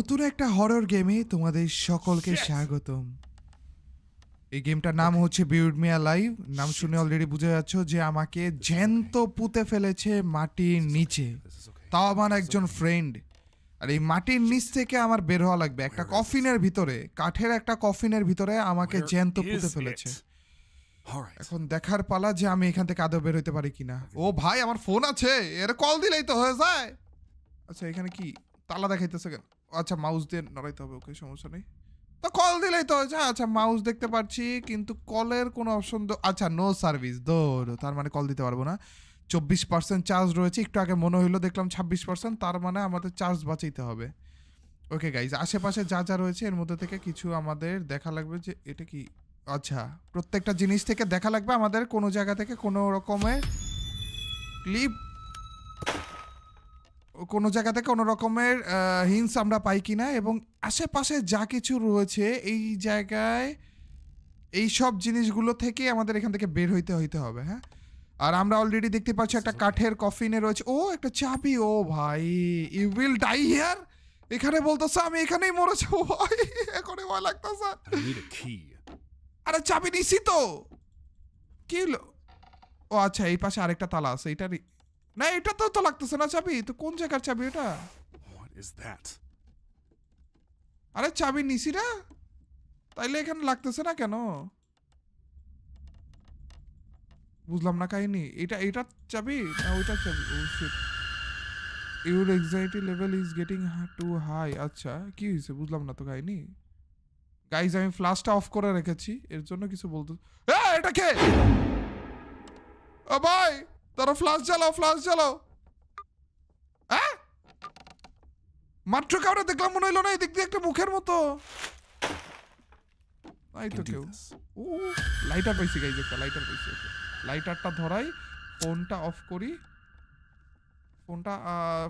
নতুন একটা হরর গেমে তোমাদের সকলকে স্বাগতম এই গেমটার নাম হচ্ছে বিউড মিয়া লাইভ নাম শুনে অলরেডি বুঝে যাচ্ছ যে আমাকে জ্যান্ত পুঁতে ফেলেছে মাটির নিচে তাও আমার একজন ফ্রেন্ড আর এই মাটির নিচ থেকে আমার বের হওয়া লাগবে একটা কফিনের ভিতরে কাঠের একটা কফিনের ভিতরে আমাকে জ্যান্ত পুঁতে ফেলেছে এখন দেখার পালা যে আমি এখান থেকে আদৌ বের হইতে পারি কিনা ও ভাই আমার ফোন আছে এর কল দিলেই তো হয়ে যায় আচ্ছা এখানে কি তালা দেখাইতেছে কেন আচ্ছা মাউস দিয়ে নড়াইতে হবে ওকে সমস্যা নেই তো কল দিলেই তো হয়েছে আচ্ছা মাউস দেখতে পাচ্ছি কিন্তু কলের কোনো অপশন আচ্ছা নো সার্ভিস দৌড় তার মানে কল দিতে পারবো না চব্বিশ পার্সেন্ট চার্জ রয়েছে একটু আগে মনে হইলো দেখলাম ছাব্বিশ পার্সেন্ট তার মানে আমাদের চার্জ বাঁচাইতে হবে ওকে গাইজ আশেপাশে যা যা রয়েছে এর মধ্যে থেকে কিছু আমাদের দেখা লাগবে যে এটা কি আচ্ছা প্রত্যেকটা জিনিস থেকে দেখা লাগবে আমাদের কোনো জায়গা থেকে কোনো রকমের ক্লিপ কোনো জায়গা থেকে কোনো রকমের হিংস আমরা পাই কি না এবং আশেপাশে যা কিছু রয়েছে এই জায়গায় এই সব জিনিসগুলো থেকে আমাদের এখান থেকে বের হইতে হইতে হবে হ্যাঁ আর আমরা অলরেডি দেখতে পাচ্ছি একটা কাঠের কফিনে রয়েছে ও একটা চাবি ও ভাই ইউ উইল ডাই হিয়ার এখানে বলতেছে আমি এখানেই মরেছি যাবো ভাই এখানে ভয় লাগতেছে আরে চাবি নিছি তো কি হলো ও আচ্ছা এই পাশে আরেকটা তালা আছে এটা না এটা তো তো লাগতেছে না চাবি তো কোন জায়গার চাবি এটা ইজ দ্যাট আরে চাবি নিছি না তাইলে এখানে লাগতেছে না কেন বুঝলাম না কাহিনি এটা এটা চাবি না ওইটা চাবি ও shit your excitement level is getting too high আচ্ছা কি হয়েছে বুঝলাম না তো কাহিনি গাইজ আমি ফ্লাশটা অফ করে রেখেছি এর জন্য কিছু বলতে এটা কে ও ভাই তারা ফ্লাশ জ্বালাও ফ্লাশ জ্বালাও হ্যাঁ মাত্র কাউরে দেখলাম মনে হইলো না এদিক দিয়ে একটা মুখের মতো তো কেউ ও লাইটার পাইছি গাইজ একটা লাইটার পাইছি লাইটারটা ধরাই ফোনটা অফ করি ফোনটা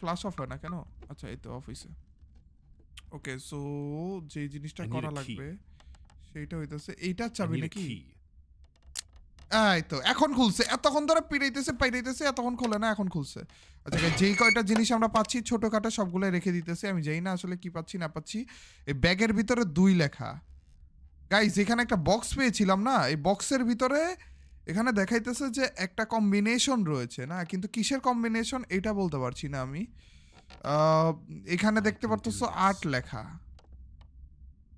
ফ্লাশ অফ হয় না কেন আচ্ছা এই তো অফ ওকে সো যে জিনিসটা করা লাগবে সেইটা হইতাছে এইটা চাবি নাকি এই তো এখন খুলছে এতক্ষণ ধরে পিড়াইতেছে পাইরাইতেছে এতক্ষণ খোলে না এখন খুলছে আচ্ছা যেই কয়টা জিনিস আমরা পাচ্ছি ছোটোখাটো সবগুলো রেখে দিতেছে আমি যাই না আসলে কি পাচ্ছি না পাচ্ছি এই ব্যাগের ভিতরে দুই লেখা গাইজ এখানে একটা বক্স পেয়েছিলাম না এই বক্সের ভিতরে এখানে দেখাইতেছে যে একটা কম্বিনেশন রয়েছে না কিন্তু কিসের কম্বিনেশন এটা বলতে পারছি না আমি এখানে দেখতে পারতেছো আট লেখা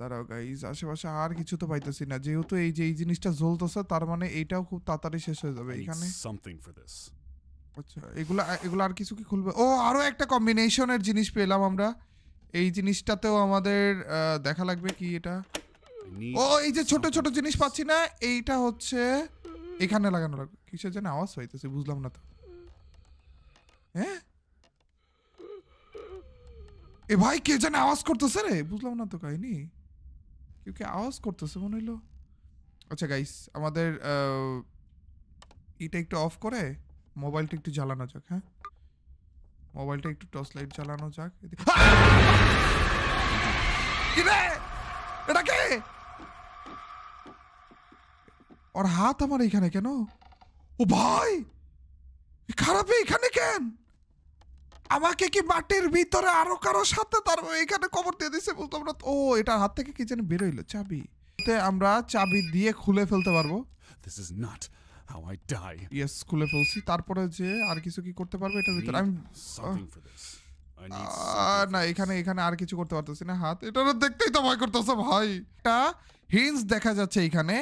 দাঁড়াও গাইজ আশেপাশে আর কিছু তো পাইতেছি না যেহেতু এই যে এই জিনিসটা জ্বলতেছে তার মানে এইটাও খুব তাড়াতাড়ি শেষ হয়ে যাবে এখানে সামথিং ফর দিস আচ্ছা এগুলো আর কিছু কি খুলবে ও আরো একটা কম্বিনেশনের জিনিস পেলাম আমরা এই জিনিসটাতেও আমাদের দেখা লাগবে কি এটা ও এই যে ছোট ছোট জিনিস পাচ্ছি না এইটা হচ্ছে এখানে লাগানো লাগবে কিসের যেন আওয়াজ পাইতেছি বুঝলাম না তো হ্যাঁ এ ভাই কে যেন আওয়াজ করতেছে রে বুঝলাম না তো কাহিনী কেউ কি আওয়াজ করতেছে মনে হইলো আচ্ছা গাইস আমাদের এটা একটু অফ করে মোবাইলটা একটু জ্বালানো যাক হ্যাঁ মোবাইলটা একটু টর্চ লাইট জ্বালানো যাক এটা কে ওর হাত আমার এখানে কেন ও ভাই খারাপ এখানে কেন আমাকে কি মাটির ভিতরে আরো কারো সাথে তার এখানে কবর দিয়ে দিছে বলতো আমরা ও এটা হাত থেকে কি যেন বেরোইলো চাবি আমরা চাবি দিয়ে খুলে ফেলতে পারবো this is not how I die yes খুলে ফেলছি তারপরে যে আর কিছু কি করতে পারবো এটার ভিতরে আমি না এখানে এখানে আর কিছু করতে পারতেছি না হাত এটা দেখতেই তো ভয় করতেছে ভাই একটা হিন্স দেখা যাচ্ছে এখানে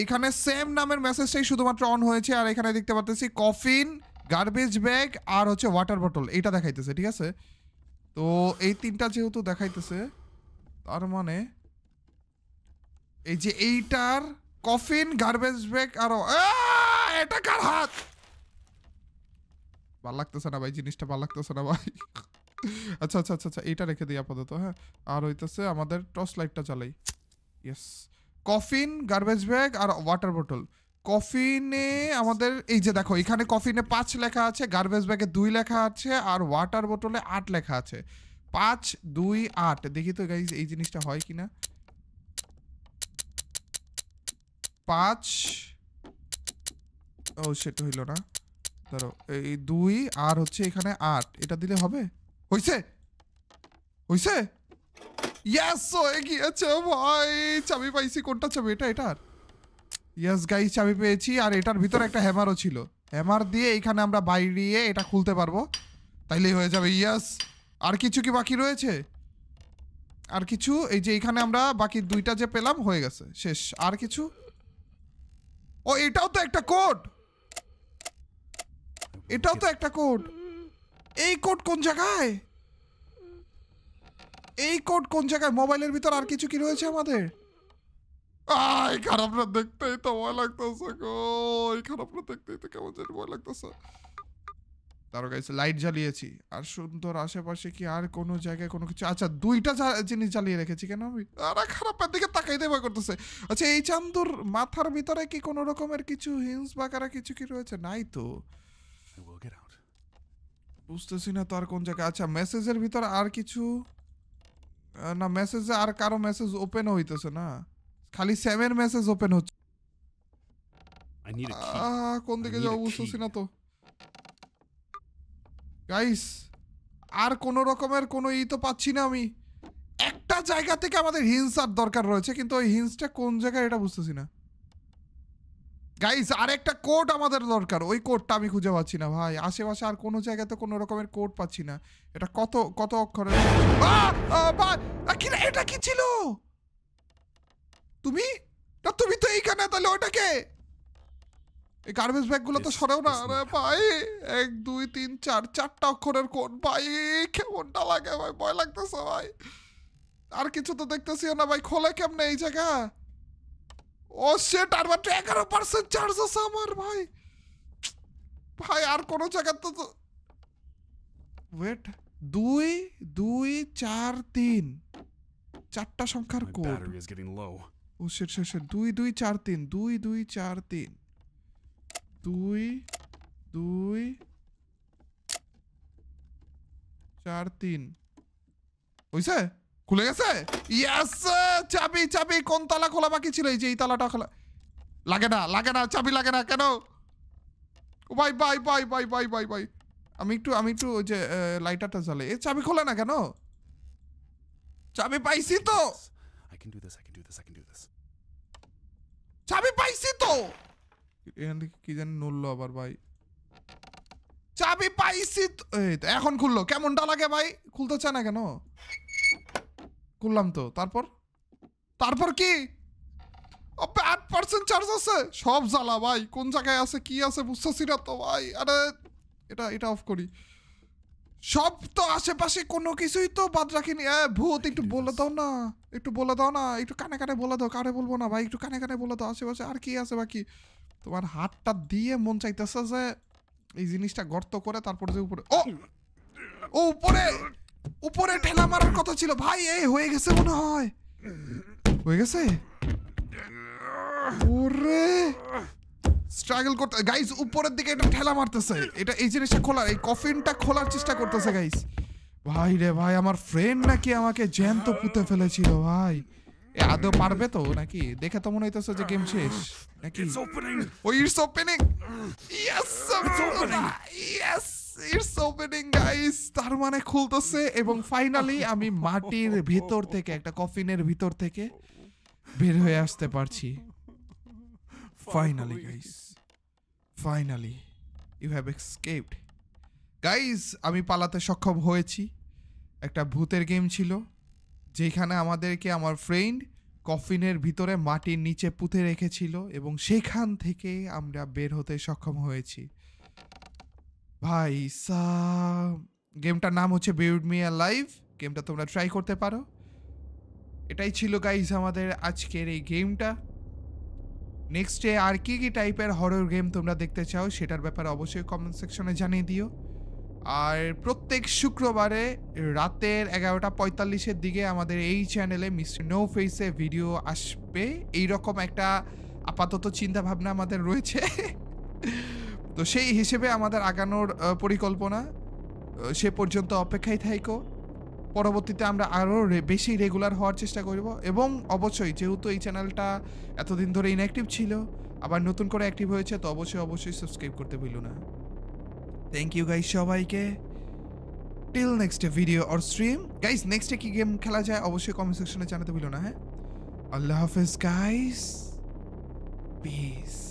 এইখানে সেম নামের মেসেজটাই শুধুমাত্র অন হয়েছে আর এখানে দেখতে পারতেছি কফিন গার্বেজ ব্যাগ আর হচ্ছে ওয়াটার বটল এইটা দেখাইতেছে ঠিক আছে তো এই তিনটা যেহেতু দেখাইতেছে তার মানে এই যে এইটার কফিন গার্বেজ ব্যাগ আর এটা কার হাত ভাল লাগতেছে না ভাই জিনিসটা ভাল লাগতেছে না ভাই আচ্ছা আচ্ছা আচ্ছা আচ্ছা এইটা রেখে দিই আপাতত হ্যাঁ আর হইতেছে আমাদের টর্চ লাইটটা চালাই ইয়েস কফিন গার্বেজ ব্যাগ আর ওয়াটার বোটল কফিনে আমাদের এই যে দেখো এখানে কফিনে পাঁচ লেখা আছে গার্বেজ ব্যাগে দুই লেখা আছে আর ওয়াটার বোতলে আট লেখা আছে পাঁচ দুই আট দেখি তো গাইজ এই জিনিসটা হয় কি না পাঁচ ও সেটা হইল না ধরো এই দুই আর হচ্ছে এখানে আট এটা দিলে হবে হইছে হইছে ইয়াস হয়ে গিয়েছে ভাই চাবি পাইছি কোনটা চাবি এটা এটার ইয়াস গাই চাবি পেয়েছি আর এটার ভিতরে একটা হ্যামারও ছিল হ্যামার দিয়ে এইখানে আমরা বাইরে এটা খুলতে পারবো তাইলেই হয়ে যাবে ইয়াস আর কিছু কি বাকি রয়েছে আর কিছু এই যে এখানে আমরা বাকি দুইটা যে পেলাম হয়ে গেছে শেষ আর কিছু ও এটাও তো একটা কোড এটাও তো একটা কোড এই কোড কোন জায়গায় এই কোড কোন জায়গায় মোবাইলের ভিতর আর কিছু কি রয়েছে আমাদের আই খারাপটা দেখতেই তো ভয় লাগতেছে গো এই খারাপটা দেখতেই তো কেমন জানি ভয় লাগতেছে তার গাইছে লাইট জ্বালিয়েছি আর সুন্দর আশেপাশে কি আর কোনো জায়গায় কোনো কিছু আচ্ছা দুইটা জিনিস জ্বালিয়ে রেখেছি কেন আমি আরে খারাপের দিকে তাকাইতে ভয় করতেছে আচ্ছা এই চান্দুর মাথার ভিতরে কি কোনো রকমের কিছু হিংস বাকারা কিছু কি রয়েছে নাই তো বুঝতেছি না তো আর কোন জায়গায় আচ্ছা মেসেজের ভিতরে আর কিছু না মেসেজে আর কারো মেসেজ ওপেন হইতেছে না খালি স্যামের মেসেজ ওপেন হচ্ছে কোন দিকে যাবো বুঝতেছি না তো গাইস আর কোন রকমের কোনো ই তো পাচ্ছি না আমি একটা জায়গা থেকে আমাদের হিন্স আর দরকার রয়েছে কিন্তু ওই হিন্সটা কোন জায়গায় এটা বুঝতেছি না গাইস আর একটা কোড আমাদের দরকার ওই কোডটা আমি খুঁজে পাচ্ছি না ভাই আশেপাশে আর কোনো জায়গাতে কোনো রকমের কোড পাচ্ছি না এটা কত কত অক্ষরের এটা কি ছিল তুমি না তুমি তো এইখানে তাহলে ওটাকে এই গার্বেজ ব্যাগগুলো তো সরেও না আরে ভাই এক দুই তিন চার চারটা অক্ষরের কোড ভাই কেমনটা লাগে ভাই ভয় লাগতেছে ভাই আর কিছু তো দেখতেছি না ভাই খোলে কেমনে এই জায়গা ও সেট আর মাত্র এগারো পার্সেন্ট চার্জ আছে আমার ভাই ভাই আর কোনো জায়গা তো ওয়েট দুই দুই চার তিন চারটা সংখ্যার কোড ও সেট দুই দুই চার তিন দুই দুই চার তিন দুই দুই চার তিন হইছে খুলে গেছে ইয়াস চাবি চাবি কোন তালা খোলা বাকি ছিল এই যে এই তালাটা খোলা লাগে না লাগে না চাবি লাগে না কেন ও ভাই ভাই ভাই ভাই ভাই ভাই ভাই আমি একটু আমি একটু ওই যে লাইটারটা জ্বলে এ চাবি খোলে না কেন চাবি পাইছি তো আই ক্যান ডু দিস চাবি পাইছি তো এখান থেকে কি জানি নড়লো আবার ভাই চাবি পাইছি তো এখন খুললো কেমনটা লাগে ভাই খুলতে চায় না কেন খুললাম তো তারপর তারপর কি আট পার্সেন্ট চার্জ আছে সব জ্বালা ভাই কোন জায়গায় আছে কি আছে বুঝতেছি না তো ভাই আরে এটা এটা অফ করি সব তো আশেপাশে কোনো কিছুই তো বাদ রাখিনি ভূত একটু বলে দাও না একটু বলে দাও না একটু কানে কানে বলে দাও কারে বলবো না ভাই একটু কানে কানে বলে দাও আশেপাশে আর কি আছে বাকি তোমার হাতটা দিয়ে মন চাইতেছে যে এই জিনিসটা গর্ত করে তারপরে যে উপরে ও ও উপরে উপরে ঠেলা মারার কথা ছিল ভাই এই হয়ে গেছে মনে হয় হয়ে গেছে ওরে স্ট্রাগল করতে গাইস উপরের দিকে একটা ঠেলা মারতেছে এটা এই জিনিসটা খোলার এই কফিনটা খোলার চেষ্টা করতেছে গাইস ভাই রে ভাই আমার ফ্রেন্ড নাকি আমাকে জ্যান্ত পুঁতে ফেলেছিল ভাই এ আদৌ পারবে তো নাকি দেখে তো মনে হইতেছে যে গেম শেষ নাকি ওই it's opening yes yes it's opening guys তার মানে খুলতেছে এবং ফাইনালি আমি মাটির ভিতর থেকে একটা কফিনের ভিতর থেকে বের হয়ে আসতে পারছি finally guys finally you have escaped guys আমি পালাতে সক্ষম হয়েছি একটা ভূতের গেম ছিল যেখানে আমাদেরকে আমার ফ্রেন্ড কফিনের ভিতরে মাটির নিচে পুঁতে রেখেছিল এবং সেখান থেকে আমরা বের হতে সক্ষম হয়েছি ভাই সা গেমটার নাম হচ্ছে বিউড মি আর লাইভ গেমটা তোমরা ট্রাই করতে পারো এটাই ছিল গাইজ আমাদের আজকের এই গেমটা নেক্সটে আর কী কী টাইপের হরর গেম তোমরা দেখতে চাও সেটার ব্যাপারে অবশ্যই কমেন্ট সেকশনে জানিয়ে দিও আর প্রত্যেক শুক্রবারে রাতের এগারোটা পঁয়তাল্লিশের দিকে আমাদের এই চ্যানেলে মিস্টার নো ফেসে ভিডিও আসবে এই রকম একটা আপাতত চিন্তাভাবনা আমাদের রয়েছে তো সেই হিসেবে আমাদের আগানোর পরিকল্পনা সে পর্যন্ত অপেক্ষায় থাইকো পরবর্তীতে আমরা আরও বেশি রেগুলার হওয়ার চেষ্টা করব এবং অবশ্যই যেহেতু এই চ্যানেলটা এতদিন ধরে ইনঅ্যাক্টিভ ছিল আবার নতুন করে অ্যাক্টিভ হয়েছে তো অবশ্যই অবশ্যই সাবস্ক্রাইব করতে ভুল না থ্যাংক ইউ গাইজ সবাইকে till next video or stream guys নেক্সটে কি গেম খেলা যায় অবশ্যই কমেন্ট সেকশনে জানাতে ভুল না হ্যাঁ আল্লাহ হাফেজ গাইস পিস